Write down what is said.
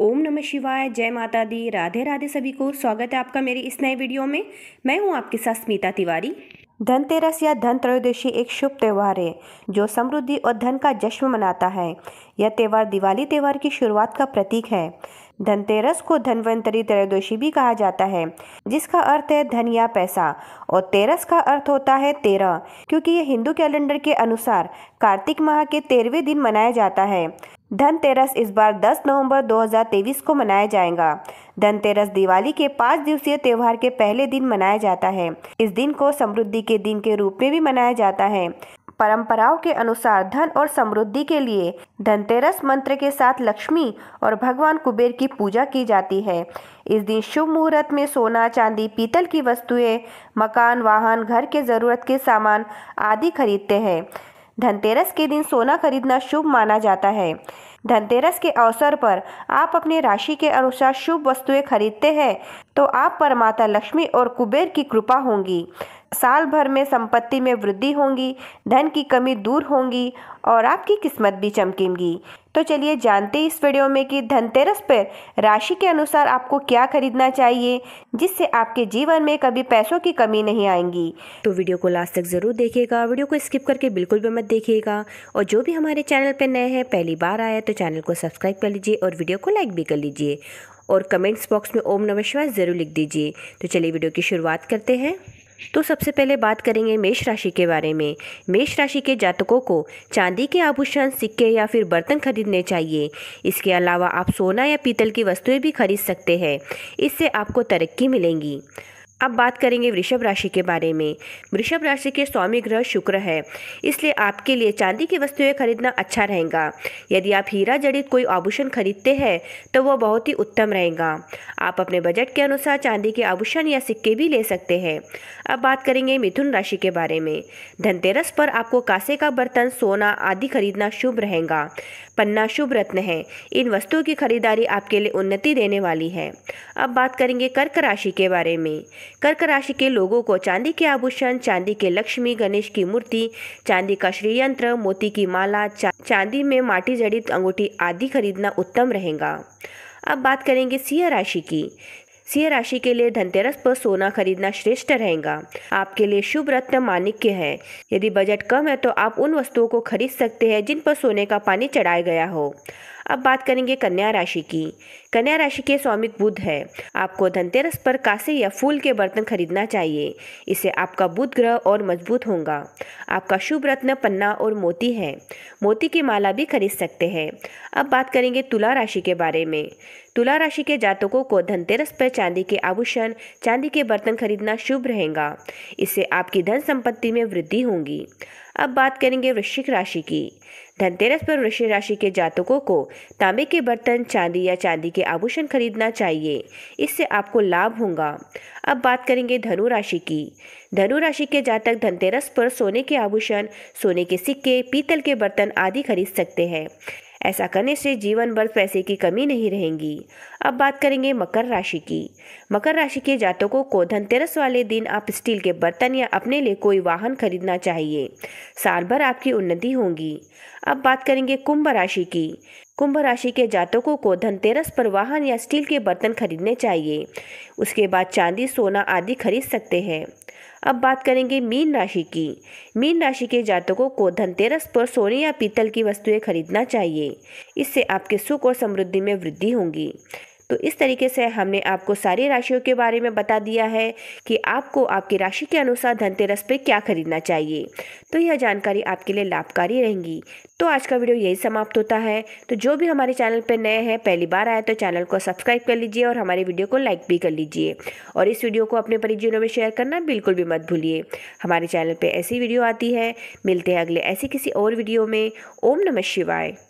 ओम नमः शिवाय जय माता दी राधे राधे सभी को स्वागत है आपका मेरी इस नए वीडियो में मैं हूं आपके साथ स्मिता तिवारी धनतेरस या धन त्रयोदशी एक शुभ त्यौहार है जो समृद्धि और धन का जश्न मनाता है यह त्यौहार दिवाली त्यौहार की शुरुआत का प्रतीक है धनतेरस को धनवंतरी त्रयोदशी भी कहा जाता है जिसका अर्थ है धन या पैसा और तेरस का अर्थ होता है तेरह क्योंकि यह हिंदू कैलेंडर के अनुसार कार्तिक माह के तेरहवें दिन मनाया जाता है धनतेरस इस बार 10 नवंबर 2023 को मनाया जाएगा धनतेरस दिवाली के पाँच दिवसीय त्यौहार के पहले दिन मनाया जाता है इस दिन को समृद्धि के दिन के रूप में भी मनाया जाता है परंपराओं के अनुसार धन और समृद्धि के लिए धनतेरस मंत्र के साथ लक्ष्मी और भगवान कुबेर की पूजा की जाती है इस दिन शुभ मुहूर्त में सोना चांदी पीतल की वस्तुएं मकान वाहन घर के ज़रूरत के सामान आदि खरीदते हैं धनतेरस के दिन सोना खरीदना शुभ माना जाता है धनतेरस के अवसर पर आप अपने राशि के अनुसार शुभ वस्तुएं खरीदते हैं तो आप पर माता लक्ष्मी और कुबेर की कृपा होंगी साल भर में संपत्ति में वृद्धि होगी धन की कमी दूर होगी और आपकी किस्मत भी चमकेगी तो चलिए जानते हैं इस वीडियो में कि धनतेरस पर राशि के अनुसार आपको क्या खरीदना चाहिए जिससे आपके जीवन में कभी पैसों की कमी नहीं आएंगी तो वीडियो को लास्ट तक ज़रूर देखिएगा वीडियो को स्किप करके बिल्कुल भी मत देखिएगा और जो भी हमारे चैनल पर नए हैं पहली बार आया तो चैनल को सब्सक्राइब कर लीजिए और वीडियो को लाइक भी कर लीजिए और कमेंट्स बॉक्स में ओम नमः शिवाय ज़रूर लिख दीजिए तो चलिए वीडियो की शुरुआत करते हैं तो सबसे पहले बात करेंगे मेष राशि के बारे में मेष राशि के जातकों को चांदी के आभूषण सिक्के या फिर बर्तन खरीदने चाहिए इसके अलावा आप सोना या पीतल की वस्तुएं भी खरीद सकते हैं इससे आपको तरक्की मिलेंगी अब बात करेंगे वृषभ राशि के बारे में वृषभ राशि के स्वामी ग्रह शुक्र है इसलिए आपके लिए चांदी की वस्तुएं खरीदना अच्छा रहेगा यदि आप हीरा जड़ित कोई आभूषण खरीदते हैं तो वह बहुत ही उत्तम रहेगा आप अपने बजट के अनुसार चांदी के आभूषण या सिक्के भी ले सकते हैं अब बात करेंगे मिथुन राशि के बारे में धनतेरस पर आपको कांसे का बर्तन सोना आदि खरीदना शुभ रहेगा पन्ना शुभ रत्न है इन वस्तुओं की खरीदारी आपके लिए उन्नति देने वाली है अब बात करेंगे कर्क राशि के बारे में कर्क राशि के लोगों को चांदी के आभूषण चांदी के लक्ष्मी गणेश की मूर्ति चांदी का श्रीयंत्र मोती की माला चा, चांदी में माटी जड़ित अंगूठी आदि खरीदना उत्तम रहेगा अब बात करेंगे सिंह राशि की सिंह राशि के लिए धनतेरस पर सोना खरीदना श्रेष्ठ रहेगा आपके लिए शुभ रत्न माणिक्य है यदि बजट कम है तो आप उन वस्तुओं को खरीद सकते हैं जिन पर सोने का पानी चढ़ाया गया हो अब बात करेंगे कन्या राशि की कन्या राशि के स्वामित बुद्ध है आपको धनतेरस पर कासे या फूल के बर्तन खरीदना चाहिए इससे आपका बुध ग्रह और मजबूत होगा आपका शुभ रत्न पन्ना और मोती है मोती की माला भी खरीद सकते हैं अब बात करेंगे तुला राशि के बारे में तुला राशि के जातकों को धनतेरस पर चांदी के आभूषण चांदी के बर्तन खरीदना शुभ रहेगा इससे आपकी धन संपत्ति में वृद्धि होगी अब बात करेंगे वृश्चिक राशि की धनतेरस पर वृक्ष राशि के जातकों को तांबे के बर्तन चांदी या चांदी के आभूषण खरीदना चाहिए इससे आपको लाभ होगा अब बात करेंगे धनु राशि की धनु राशि के जातक धनतेरस पर सोने के आभूषण सोने के सिक्के पीतल के बर्तन आदि खरीद सकते हैं ऐसा करने से जीवन भर पैसे की कमी नहीं रहेगी अब बात करेंगे मकर राशि की मकर राशि के जातकों को धनतेरस वाले दिन आप स्टील के बर्तन या अपने लिए कोई वाहन खरीदना चाहिए साल भर आपकी उन्नति होगी अब बात करेंगे कुंभ राशि की कुंभ राशि के जातकों को धनतेरस पर वाहन या स्टील के बर्तन खरीदने चाहिए उसके बाद चांदी सोना आदि खरीद सकते हैं अब बात करेंगे मीन राशि की मीन राशि के जातकों को धनतेरस पर सोने या पीतल की वस्तुएं खरीदना चाहिए इससे आपके सुख और समृद्धि में वृद्धि होगी तो इस तरीके से हमने आपको सारी राशियों के बारे में बता दिया है कि आपको आपकी राशि के अनुसार धनतेरस पर क्या खरीदना चाहिए तो यह जानकारी आपके लिए लाभकारी रहेंगी तो आज का वीडियो यही समाप्त होता है तो जो भी हमारे चैनल पर नए हैं पहली बार आए तो चैनल को सब्सक्राइब कर लीजिए और हमारे वीडियो को लाइक भी कर लीजिए और इस वीडियो को अपने परिजनों में शेयर करना बिल्कुल भी मत भूलिए हमारे चैनल पर ऐसी वीडियो आती है मिलते हैं अगले ऐसी किसी और वीडियो में ओम नमः शिवाय